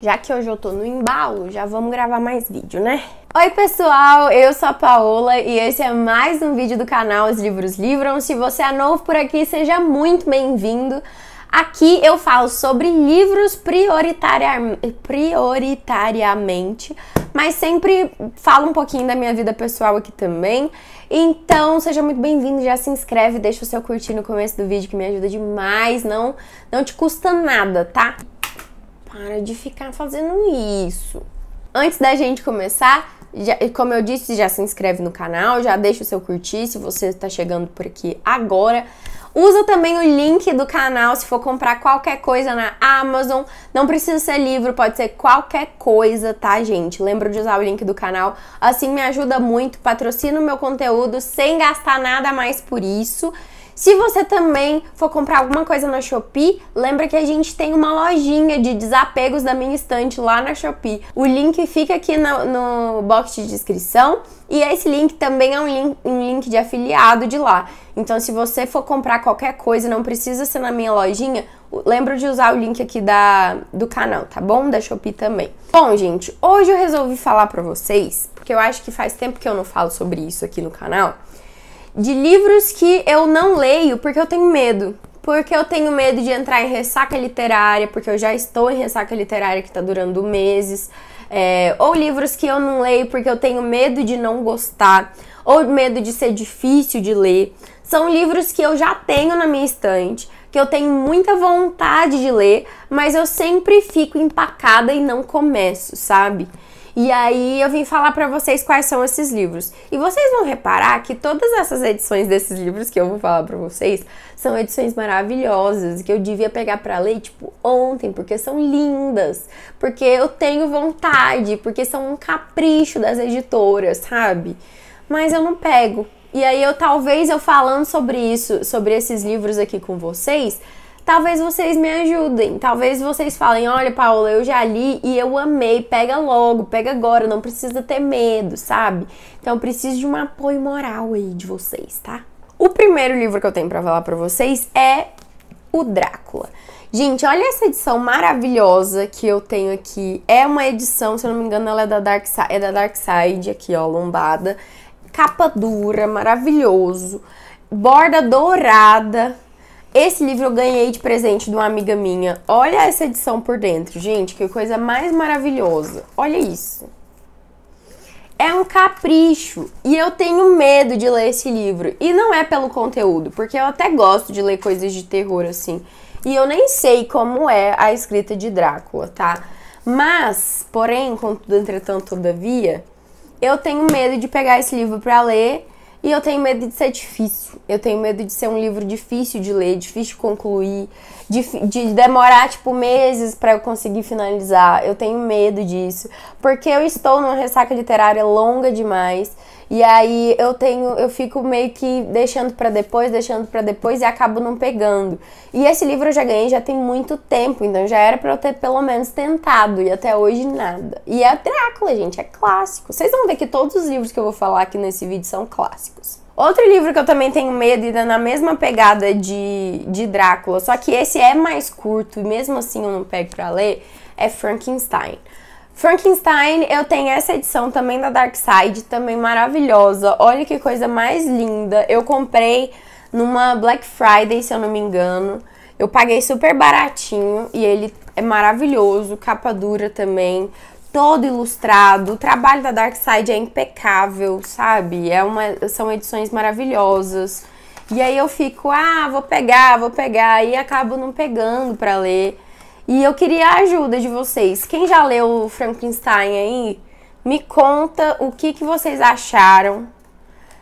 Já que hoje eu tô no embalo, já vamos gravar mais vídeo, né? Oi pessoal, eu sou a Paola e esse é mais um vídeo do canal Os Livros Livram. Se você é novo por aqui, seja muito bem-vindo. Aqui eu falo sobre livros prioritaria, prioritariamente, mas sempre falo um pouquinho da minha vida pessoal aqui também. Então, seja muito bem-vindo, já se inscreve, deixa o seu curtir no começo do vídeo que me ajuda demais, não, não te custa nada, tá? para de ficar fazendo isso. Antes da gente começar, já, como eu disse, já se inscreve no canal, já deixa o seu curtir se você está chegando por aqui agora. Usa também o link do canal se for comprar qualquer coisa na Amazon. Não precisa ser livro, pode ser qualquer coisa, tá, gente? Lembra de usar o link do canal. Assim me ajuda muito, patrocina o meu conteúdo sem gastar nada mais por isso. Se você também for comprar alguma coisa na Shopee, lembra que a gente tem uma lojinha de desapegos da minha estante lá na Shopee. O link fica aqui no, no box de descrição e esse link também é um link, um link de afiliado de lá. Então, se você for comprar qualquer coisa, não precisa ser na minha lojinha, Lembra de usar o link aqui da, do canal, tá bom? Da Shopee também. Bom, gente, hoje eu resolvi falar pra vocês, porque eu acho que faz tempo que eu não falo sobre isso aqui no canal de livros que eu não leio porque eu tenho medo. Porque eu tenho medo de entrar em ressaca literária, porque eu já estou em ressaca literária que está durando meses. É, ou livros que eu não leio porque eu tenho medo de não gostar, ou medo de ser difícil de ler. São livros que eu já tenho na minha estante, que eu tenho muita vontade de ler, mas eu sempre fico empacada e não começo, sabe? E aí eu vim falar para vocês quais são esses livros. E vocês vão reparar que todas essas edições desses livros que eu vou falar para vocês são edições maravilhosas que eu devia pegar para ler tipo ontem, porque são lindas, porque eu tenho vontade, porque são um capricho das editoras, sabe? Mas eu não pego. E aí eu talvez eu falando sobre isso, sobre esses livros aqui com vocês, talvez vocês me ajudem. Talvez vocês falem: olha, Paola, eu já li e eu amei, pega logo, pega agora, não precisa ter medo, sabe? Então eu preciso de um apoio moral aí de vocês, tá? O primeiro livro que eu tenho para falar para vocês é O Drácula. Gente, olha essa edição maravilhosa que eu tenho aqui. É uma edição, se eu não me engano, ela é da Dark Side, é da Dark Side aqui, ó, lombada. Capa dura, maravilhoso. Borda dourada, esse livro eu ganhei de presente de uma amiga minha. Olha essa edição por dentro, gente, que coisa mais maravilhosa. Olha isso. É um capricho e eu tenho medo de ler esse livro. E não é pelo conteúdo, porque eu até gosto de ler coisas de terror assim. E eu nem sei como é a escrita de Drácula, tá? Mas, porém, contudo, entretanto, todavia, eu tenho medo de pegar esse livro para ler e eu tenho medo de ser difícil. Eu tenho medo de ser um livro difícil de ler, difícil de concluir, de, de demorar, tipo, meses para eu conseguir finalizar. Eu tenho medo disso. Porque eu estou numa ressaca literária longa demais. E aí eu tenho, eu fico meio que deixando para depois, deixando para depois e acabo não pegando. E esse livro eu já ganhei já tem muito tempo, então já era para eu ter pelo menos tentado e até hoje nada. E é Drácula, gente, é clássico. Vocês vão ver que todos os livros que eu vou falar aqui nesse vídeo são clássicos. Outro livro que eu também tenho medo, e na mesma pegada de, de Drácula, só que esse é mais curto e mesmo assim eu não pego pra ler, é Frankenstein. Frankenstein, eu tenho essa edição também da Dark Side, também maravilhosa. Olha que coisa mais linda. Eu comprei numa Black Friday, se eu não me engano. Eu paguei super baratinho e ele é maravilhoso, capa dura também todo ilustrado. O trabalho da Dark Side é impecável, sabe? É uma, são edições maravilhosas. E aí eu fico, ah, vou pegar, vou pegar, e acabo não pegando para ler. E eu queria a ajuda de vocês. Quem já leu o Frankenstein aí, me conta o que, que vocês acharam.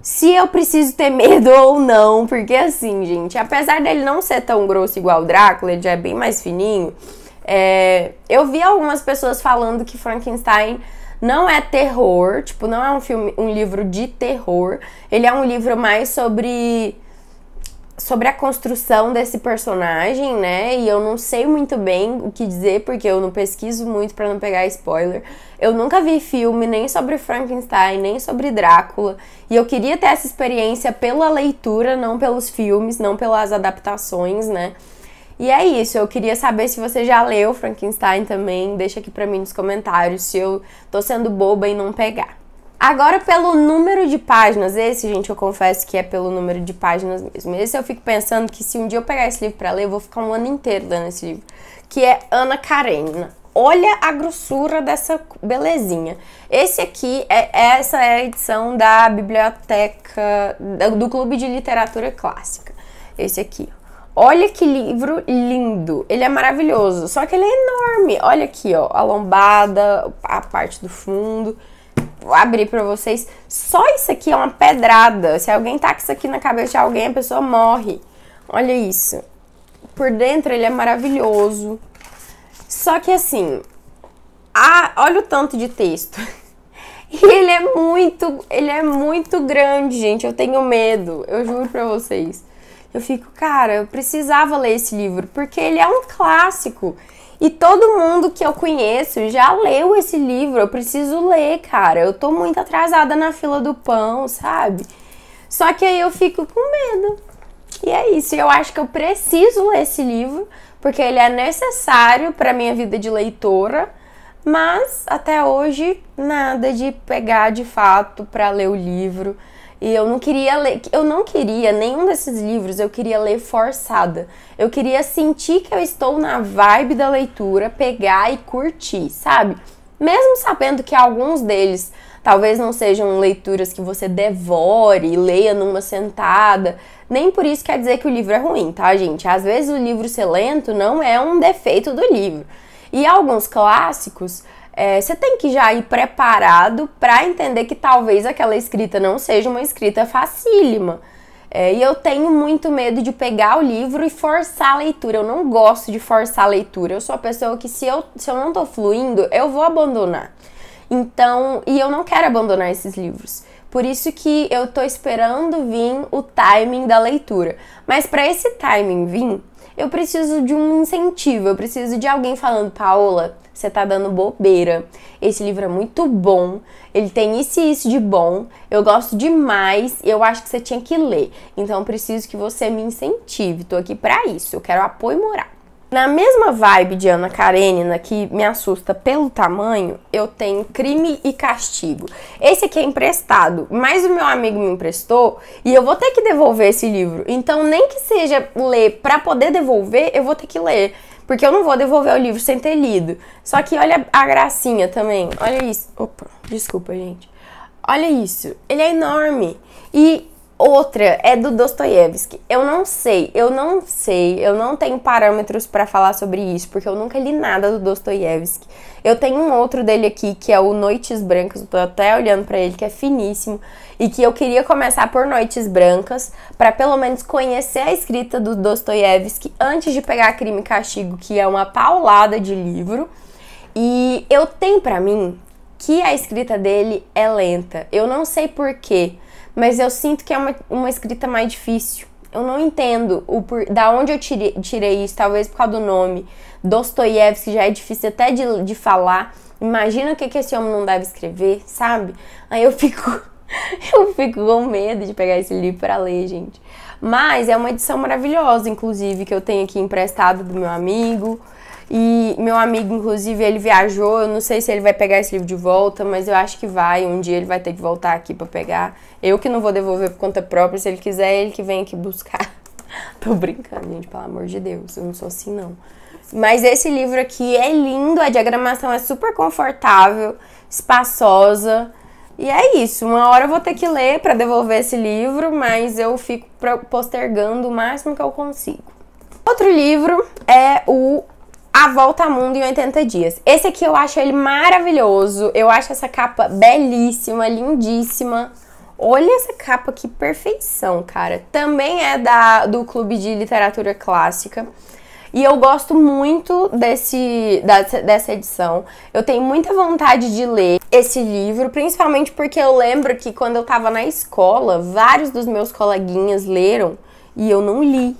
Se eu preciso ter medo ou não, porque assim, gente, apesar dele não ser tão grosso igual o Drácula, ele já é bem mais fininho. É, eu vi algumas pessoas falando que Frankenstein não é terror, tipo, não é um filme, um livro de terror. Ele é um livro mais sobre sobre a construção desse personagem, né? E eu não sei muito bem o que dizer porque eu não pesquiso muito para não pegar spoiler. Eu nunca vi filme nem sobre Frankenstein, nem sobre Drácula, e eu queria ter essa experiência pela leitura, não pelos filmes, não pelas adaptações, né? E é isso, eu queria saber se você já leu Frankenstein também, deixa aqui pra mim nos comentários se eu tô sendo boba em não pegar. Agora, pelo número de páginas, esse, gente, eu confesso que é pelo número de páginas mesmo. Esse eu fico pensando que se um dia eu pegar esse livro pra ler, eu vou ficar um ano inteiro lendo esse livro. Que é Ana Karenina. Olha a grossura dessa belezinha. Esse aqui, é, essa é a edição da biblioteca, do Clube de Literatura Clássica. Esse aqui, ó. Olha que livro lindo. Ele é maravilhoso, só que ele é enorme. Olha aqui, ó, a lombada, a parte do fundo. Vou abrir para vocês. Só isso aqui é uma pedrada. Se alguém tá com isso aqui na cabeça de alguém, a pessoa morre. Olha isso. Por dentro ele é maravilhoso. Só que assim, a, olha o tanto de texto. E ele é muito, ele é muito grande, gente. Eu tenho medo. Eu juro para vocês eu fico, cara, eu precisava ler esse livro, porque ele é um clássico. E todo mundo que eu conheço já leu esse livro, eu preciso ler, cara. Eu tô muito atrasada na fila do pão, sabe? Só que aí eu fico com medo. E é isso, eu acho que eu preciso ler esse livro, porque ele é necessário para minha vida de leitora, mas até hoje nada de pegar de fato para ler o livro. E eu não queria ler, eu não queria nenhum desses livros, eu queria ler forçada. Eu queria sentir que eu estou na vibe da leitura, pegar e curtir, sabe? Mesmo sabendo que alguns deles talvez não sejam leituras que você devore, leia numa sentada, nem por isso quer dizer que o livro é ruim, tá, gente? Às vezes o livro ser lento não é um defeito do livro. E alguns clássicos, é, você tem que já ir preparado para entender que talvez aquela escrita não seja uma escrita facílima. É, e eu tenho muito medo de pegar o livro e forçar a leitura. Eu não gosto de forçar a leitura. Eu sou a pessoa que, se eu, se eu não tô fluindo, eu vou abandonar. Então, e eu não quero abandonar esses livros. Por isso que eu tô esperando vir o timing da leitura. Mas para esse timing vir, eu preciso de um incentivo, eu preciso de alguém falando, Paola, você tá dando bobeira. Esse livro é muito bom, ele tem isso e isso de bom, eu gosto demais, eu acho que você tinha que ler. Então eu preciso que você me incentive, tô aqui para isso, eu quero apoio moral. Na mesma vibe de Ana Karenina, que me assusta pelo tamanho, eu tenho Crime e Castigo. Esse aqui é emprestado, mas o meu amigo me emprestou e eu vou ter que devolver esse livro. Então, nem que seja ler para poder devolver, eu vou ter que ler. Porque eu não vou devolver o livro sem ter lido. Só que olha a gracinha também. Olha isso. Opa, desculpa, gente. Olha isso. Ele é enorme. E Outra é do Dostoiévski. Eu não sei, eu não sei, eu não tenho parâmetros para falar sobre isso, porque eu nunca li nada do Dostoiévski. Eu tenho um outro dele aqui, que é o Noites Brancas, eu tô até olhando para ele, que é finíssimo, e que eu queria começar por Noites Brancas, para pelo menos conhecer a escrita do Dostoiévski antes de pegar Crime e Castigo, que é uma paulada de livro. E eu tenho para mim que a escrita dele é lenta. Eu não sei porquê. quê mas eu sinto que é uma, uma escrita mais difícil. Eu não entendo o por, da onde eu tirei, tirei isso, talvez por causa do nome. Dostoiévski já é difícil até de, de falar. Imagina o que, que esse homem não deve escrever, sabe? Aí eu fico. Eu fico com medo de pegar esse livro para ler, gente. Mas é uma edição maravilhosa, inclusive, que eu tenho aqui emprestado do meu amigo. E meu amigo, inclusive, ele viajou. Eu não sei se ele vai pegar esse livro de volta, mas eu acho que vai. Um dia ele vai ter que voltar aqui para pegar. Eu que não vou devolver por conta própria. Se ele quiser, ele que vem aqui buscar. Tô brincando, gente, pelo amor de Deus. Eu não sou assim, não. Mas esse livro aqui é lindo. A diagramação é super confortável, espaçosa. E é isso, uma hora eu vou ter que ler para devolver esse livro, mas eu fico postergando o máximo que eu consigo. Outro livro é o a Volta ao Mundo em 80 Dias. Esse aqui eu acho ele maravilhoso. Eu acho essa capa belíssima, lindíssima. Olha essa capa, que perfeição, cara. Também é da, do Clube de Literatura Clássica. E eu gosto muito desse, dessa, dessa edição. Eu tenho muita vontade de ler esse livro, principalmente porque eu lembro que quando eu tava na escola, vários dos meus coleguinhas leram e eu não li.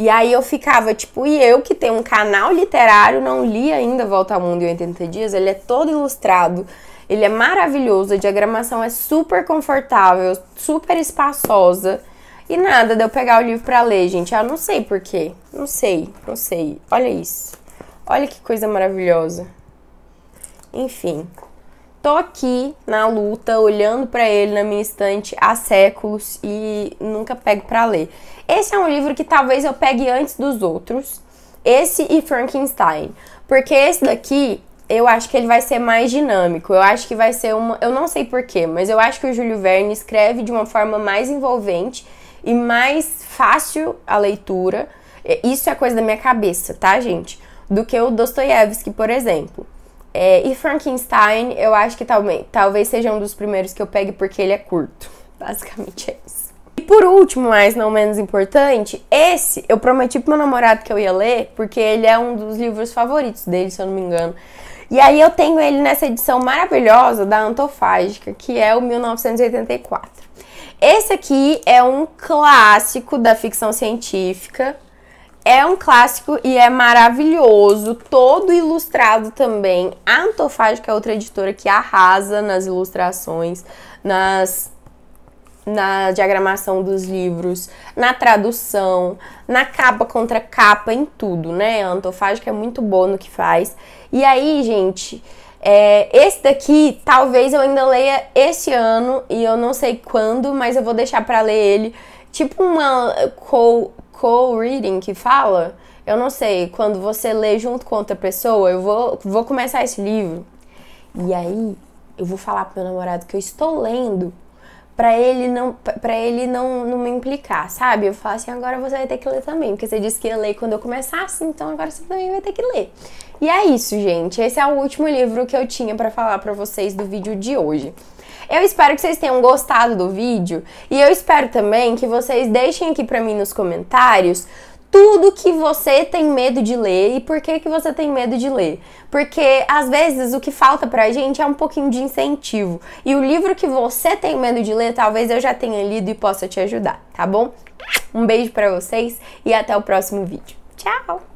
E aí eu ficava, tipo, e eu que tenho um canal literário, não li ainda Volta ao Mundo em 80 Dias, ele é todo ilustrado, ele é maravilhoso, a diagramação é super confortável, super espaçosa. E nada, de eu pegar o livro para ler, gente. Eu ah, não sei porquê. Não sei, não sei. Olha isso. Olha que coisa maravilhosa. Enfim, tô aqui na luta, olhando para ele na minha estante há séculos e nunca pego para ler. Esse é um livro que talvez eu pegue antes dos outros, esse e Frankenstein, porque esse daqui eu acho que ele vai ser mais dinâmico. Eu acho que vai ser uma, eu não sei porquê, mas eu acho que o Júlio Verne escreve de uma forma mais envolvente e mais fácil a leitura. Isso é coisa da minha cabeça, tá, gente? Do que o Dostoiévski, por exemplo. É, e Frankenstein, eu acho que talvez, talvez seja um dos primeiros que eu pegue porque ele é curto. Basicamente é isso. E por último, mas não menos importante, esse eu prometi pro meu namorado que eu ia ler, porque ele é um dos livros favoritos dele, se eu não me engano. E aí eu tenho ele nessa edição maravilhosa da Antofágica, que é o 1984. Esse aqui é um clássico da ficção científica, é um clássico e é maravilhoso, todo ilustrado também. A Antofágica é outra editora que arrasa nas ilustrações, nas na diagramação dos livros, na tradução, na capa contra capa, em tudo, né? A Antofágica é muito boa no que faz. E aí, gente, é, esse daqui talvez eu ainda leia esse ano e eu não sei quando, mas eu vou deixar para ler ele. Tipo uma co co-reading que fala? Eu não sei, quando você lê junto com outra pessoa, eu vou, vou começar esse livro. E aí, eu vou falar pro meu namorado que eu estou lendo para ele não para ele não, não me implicar, sabe? Eu falo assim, agora você vai ter que ler também, porque você disse que ia ler quando eu começasse, então agora você também vai ter que ler. E é isso, gente. Esse é o último livro que eu tinha para falar para vocês do vídeo de hoje. Eu espero que vocês tenham gostado do vídeo e eu espero também que vocês deixem aqui para mim nos comentários tudo que você tem medo de ler e por que que você tem medo de ler. Porque às vezes o que falta pra gente é um pouquinho de incentivo. E o livro que você tem medo de ler, talvez eu já tenha lido e possa te ajudar, tá bom? Um beijo para vocês e até o próximo vídeo. Tchau.